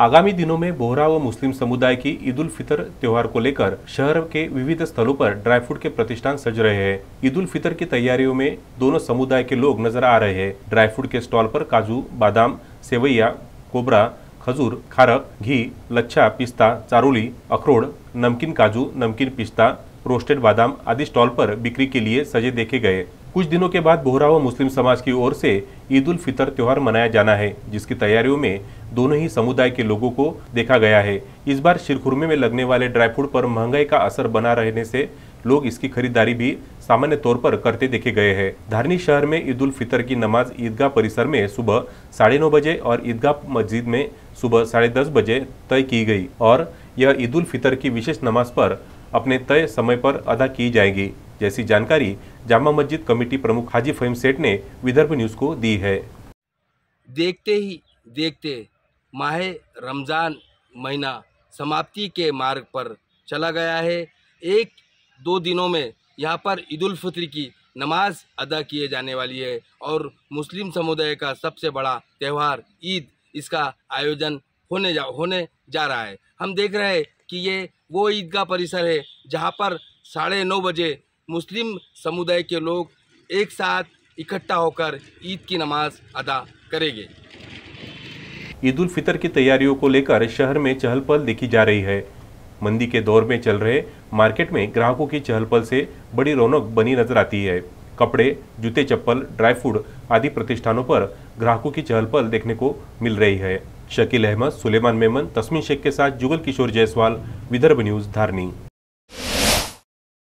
आगामी दिनों में बोहरा व मुस्लिम समुदाय की ईद उल फितर त्यौहार को लेकर शहर के विविध स्थलों पर ड्राई फ्रूट के प्रतिष्ठान सज रहे हैं ईद उल फितर की तैयारियों में दोनों समुदाय के लोग नजर आ रहे हैं ड्राई फ्रूट के स्टॉल पर काजू बादाम सेवैया कोबरा खजूर खारक घी लच्छा पिस्ता चारोली अखरोड़ नमकीन काजू नमकीन पिस्ता रोस्टेड बादाम आदि स्टॉल पर बिक्री के लिए सजे देखे गए कुछ दिनों के बाद बोहरा व मुस्लिम समाज की ओर से ईद उल फितर त्यौहार मनाया जाना है जिसकी तैयारियों में दोनों ही समुदाय के लोगों को देखा गया है इस बार शिरखुरमे में लगने वाले ड्राई फ्रूट पर महंगाई का असर बना रहने से लोग इसकी खरीदारी भी सामान्य तौर पर करते देखे गए हैं धारनी शहर में ईद उल फितर की नमाज ईदगाह परिसर में सुबह साढ़े नौ बजे और ईदगाह मस्जिद में सुबह साढ़े दस बजे तय की गई और यह ईद उल फितर की विशेष नमाज पर अपने तय समय पर अदा की जाएगी जैसी जानकारी जामा मस्जिद कमेटी प्रमुख हाजी फहीम सेठ ने विदर्भ न्यूज़ को दी है देखते ही देखते माह रमज़ान महीना समाप्ति के मार्ग पर चला गया है एक दो दिनों में यहाँ पर ईद फित्र की नमाज अदा किए जाने वाली है और मुस्लिम समुदाय का सबसे बड़ा त्यौहार ईद इसका आयोजन होने जा होने जा रहा है हम देख रहे हैं कि ये वो ईदगाह परिसर है जहाँ पर साढ़े नौ बजे मुस्लिम समुदाय के लोग एक साथ इकट्ठा होकर ईद की नमाज अदा करेंगे ईद उल फितर की तैयारियों को लेकर शहर में चहल पहल देखी जा रही है मंदी के दौर में चल रहे मार्केट में ग्राहकों की चहल पहल से बड़ी रौनक बनी नजर आती है कपड़े जूते चप्पल ड्राई फूड आदि प्रतिष्ठानों पर ग्राहकों की चहल पहल देखने को मिल रही है शकील अहमद सुलेमान मेमन तस्मीन शेख के साथ जुगल किशोर जायसवाल विदर्भ न्यूज़ धारनी